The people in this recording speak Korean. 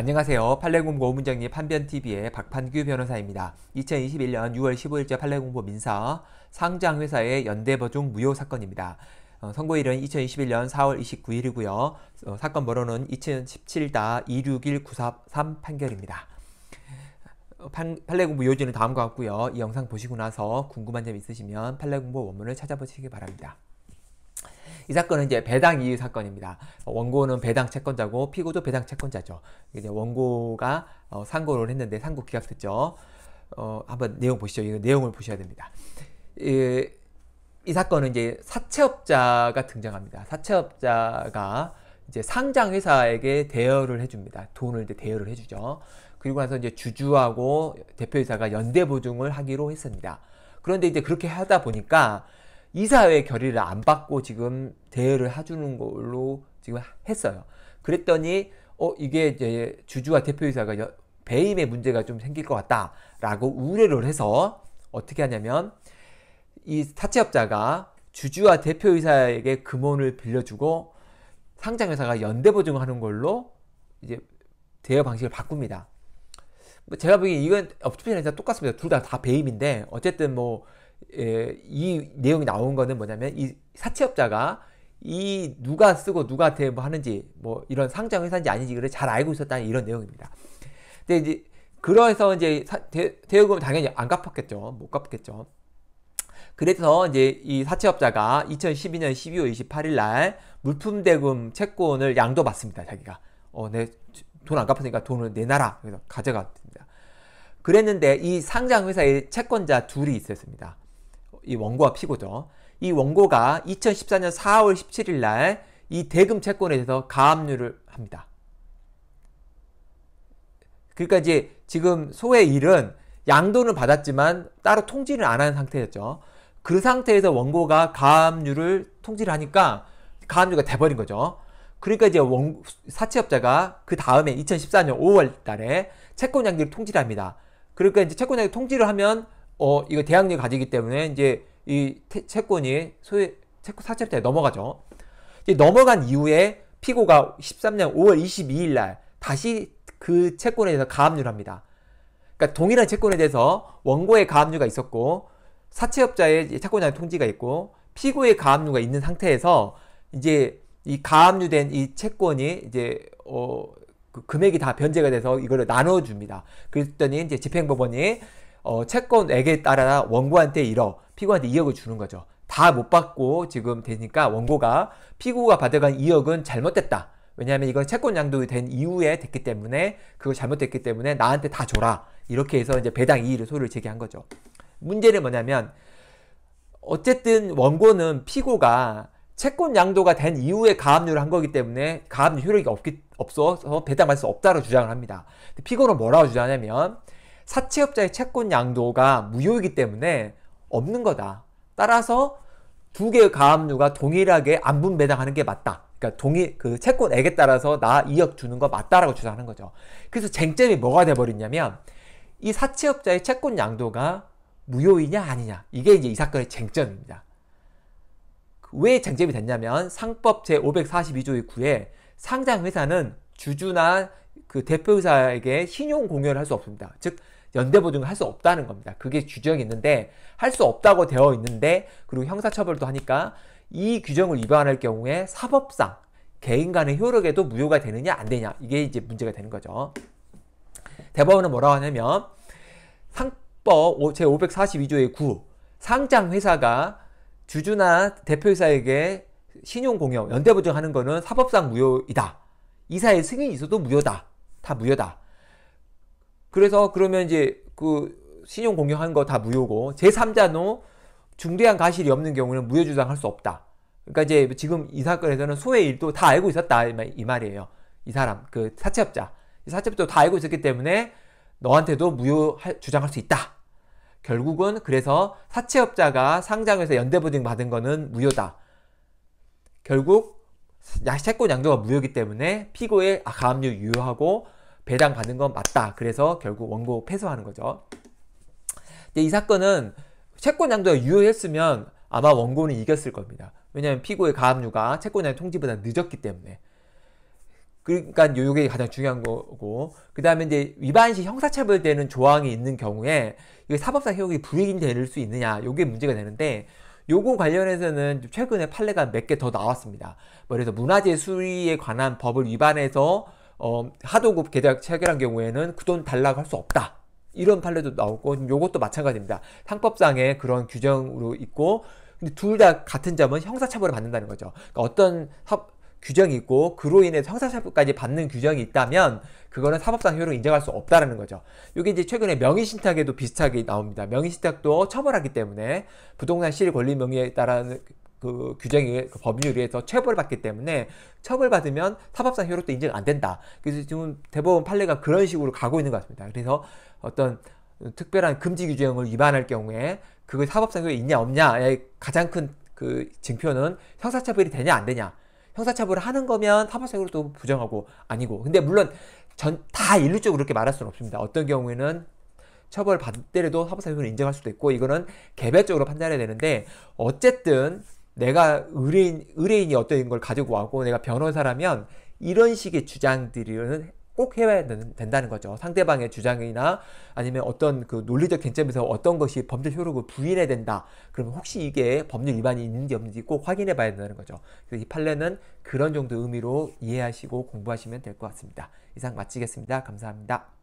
안녕하세요. 판례공고 문정리 판변TV의 박판규 변호사입니다. 2021년 6월 15일자 판례공고 민사 상장회사의 연대보증 무효 사건입니다. 어, 선고일은 2021년 4월 29일이고요. 어, 사건 번호는 2017-261943 판결입니다. 어, 판, 례공부 요지는 다음과 같고요. 이 영상 보시고 나서 궁금한 점 있으시면 판례공부 원문을 찾아보시기 바랍니다. 이 사건은 이제 배당 이의 사건입니다. 원고는 배당 채권자고 피고도 배당 채권자죠. 이제 원고가 어, 상고를 했는데 상고 기각됐죠. 어, 한번 내용 보시죠. 이 내용을 보셔야 됩니다. 이, 이 사건은 이제 사채업자가 등장합니다. 사채업자가 이제 상장 회사에게 대여를 해줍니다. 돈을 이제 대여를 해주죠. 그리고 나서 이제 주주하고 대표이사가 연대 보증을 하기로 했습니다. 그런데 이제 그렇게 하다 보니까 이사회 결의를 안 받고 지금 대여를 해주는 걸로 지금 했어요. 그랬더니 어 이게 이제 주주와 대표이사가 배임의 문제가 좀 생길 것 같다라고 우려를 해서 어떻게 하냐면 이 사채업자가 주주와 대표이사에게 금원을 빌려주고 상장회사가 연대보증하는 걸로 이제 대여 방식을 바꿉니다. 뭐 제가 보기엔 이건 업투피에서 어, 똑같습니다. 둘 다 다 배임인데 어쨌든 뭐 예, 이 내용이 나온 거는 뭐냐면 이 사채업자가 이 누가 쓰고 누가 대뭐 하는지 뭐 이런 상장 회사인지 아닌지 그걸 잘 알고 있었다는 이런 내용입니다. 근데 이제 그러해서 이제 대, 여금 당연히 안 갚았겠죠. 못 갚겠죠. 그래서 이제 이 사채업자가 2012년 12월 28일 날 물품 대금 채권을 양도받습니다. 자기가 어내돈 안 갚으니까 돈을 내놔라. 그래서 가져갔습니다. 그랬는데 이 상장 회사의 채권자 둘이 있었습니다. 이 원고와 피고죠. 이 원고가 2014년 4월 17일 날 이 대금 채권에 대해서 가압류를 합니다. 그러니까 이제 지금 소의 일은 양도는 받았지만 따로 통지를 안 하는 상태였죠. 그 상태에서 원고가 가압류를 통지를 하니까 가압류가 돼버린 거죠. 그러니까 이제 원, 사채업자가 그 다음에 2014년 5월 달에 채권 양도를 통지를 합니다. 그러니까 이제 채권 양도 통지를 하면 어, 이거 대항력 가지기 때문에 이제 이 채권이 소위 채권 사채 때 넘어가죠. 이제 넘어간 이후에 피고가 13년 5월 22일 날 다시 그 채권에 대해서 가압류를 합니다. 그러니까 동일한 채권에 대해서 원고의 가압류가 있었고 사채업자의 채권자의 통지가 있고 피고의 가압류가 있는 상태에서 이제 이 가압류된 이 채권이 이제 어그 금액이 다 변제가 돼서 이거를 나눠 줍니다. 그랬더니 이제 집행법원이 어, 채권에게 따라 원고한테 1억, 피고한테 2억을 주는 거죠. 다 못 받고 지금 되니까 원고가 피고가 받아간 2억은 잘못됐다. 왜냐하면 이건 채권 양도된 이후에 됐기 때문에 그거 잘못됐기 때문에 나한테 다 줘라. 이렇게 해서 이제 배당 이의를 소를 제기한 거죠. 문제는 뭐냐면 어쨌든 원고는 피고가 채권 양도가 된 이후에 가압류를 한 거기 때문에 가압류 효력이 없기, 없어서 배당할 수 없다고 주장을 합니다. 피고는 뭐라고 주장하냐면 사채업자의 채권 양도가 무효이기 때문에 없는 거다. 따라서 두 개의 가압류가 동일하게 안분 배당하는 게 맞다. 그러니까 동의 그 채권액에 따라서 나 2억 주는 거 맞다라고 주장하는 거죠. 그래서 쟁점이 뭐가 돼버리냐면이 사채업자의 채권 양도가 무효이냐 아니냐 이게 이제 이 사건의 쟁점입니다. 왜 쟁점이 됐냐면 상법 제 542조의 9에 상장회사는 주주나 그 대표이사에게 신용 공여를 할 수 없습니다. 즉 연대보증을 할 수 없다는 겁니다. 그게 규정이 있는데 할 수 없다고 되어 있는데 그리고 형사처벌도 하니까 이 규정을 위반할 경우에 사법상 개인 간의 효력에도 무효가 되느냐 안 되냐 이게 이제 문제가 되는 거죠. 대법원은 뭐라고 하냐면 상법 제542조의 9 상장 회사가 주주나 대표이사에게 신용공여 연대보증하는 거는 사법상 무효이다. 이사의 승인이 있어도 무효다. 다 무효다. 그래서 그러면 이제 그 신용 공격한 거 다 무효고 제3자는 중대한 가실이 없는 경우는 무효 주장할 수 없다. 그러니까 이제 지금 이 사건에서는 소외 일도 다 알고 있었다 이 말이에요. 이 사람 그 사채업자 사채업도 다 알고 있었기 때문에 너한테도 무효 주장할 수 있다. 결국은 그래서 사채업자가 상장에서 연대보증 받은 거는 무효다. 결국 채권 양도가 무효이기 때문에 피고의 아, 가압류 유효하고 배당 받는 건 맞다. 그래서 결국 원고 패소하는 거죠. 근데 이 사건은 채권 양도가 유효했으면 아마 원고는 이겼을 겁니다. 왜냐하면 피고의 가압류가 채권 양도 통지보다 늦었기 때문에. 그러니까 요게 가장 중요한 거고 그 다음에 이제 위반 시 형사처벌되는 조항이 있는 경우에 이게 사법상 효력이 불이익이 될 수 있느냐 요게 문제가 되는데 요거 관련해서는 최근에 판례가 몇 개 더 나왔습니다. 그래서 뭐 문화재 수리에 관한 법을 위반해서 어, 하도급 계약 체결한 경우에는 그 돈 달라고 할 수 없다. 이런 판례도 나오고 요것도 마찬가지입니다. 상법상의 그런 규정으로 있고 근데 둘 다 같은 점은 형사처벌을 받는다는 거죠. 그러니까 어떤 규정이 있고 그로 인해 형사처벌까지 받는 규정이 있다면 그거는 사법상 효력 인정할 수 없다라는 거죠. 이게 이제 최근에 명의신탁에도 비슷하게 나옵니다. 명의신탁도 처벌하기 때문에 부동산 실 권리 명의에 따른 그규정이그 법률에 의해서 처벌받기 때문에 처벌받으면 사법상 효력도 인정 안 된다. 그래서 지금 대법원 판례가 그런 식으로 가고 있는 것 같습니다. 그래서 어떤 특별한 금지 규정을 위반할 경우에 그걸 사법상 효력이 있냐 없냐의 가장 큰 그 증표는 형사처벌이 되냐 안 되냐 형사처벌을 하는 거면 사법적으로또 뭐 부정하고 아니고 근데 물론 전 다 일률적으로 그렇게 말할 수는 없습니다. 어떤 경우에는 처벌 받을 때라도 사법사유를 인정할 수도 있고 이거는 개별적으로 판단해야 되는데 어쨌든 내가 의뢰인, 의뢰인이 어떤 걸 가지고 왔고 내가 변호사라면 이런 식의 주장들은 꼭 해야 된다는 거죠. 상대방의 주장이나 아니면 어떤 그 논리적 쟁점에서 어떤 것이 범죄 효력을 부인해야 된다. 그러면 혹시 이게 법률 위반이 있는지 없는지 꼭 확인해 봐야 된다는 거죠. 그래서 이 판례는 그런 정도 의미로 이해하시고 공부하시면 될 것 같습니다. 이상 마치겠습니다. 감사합니다.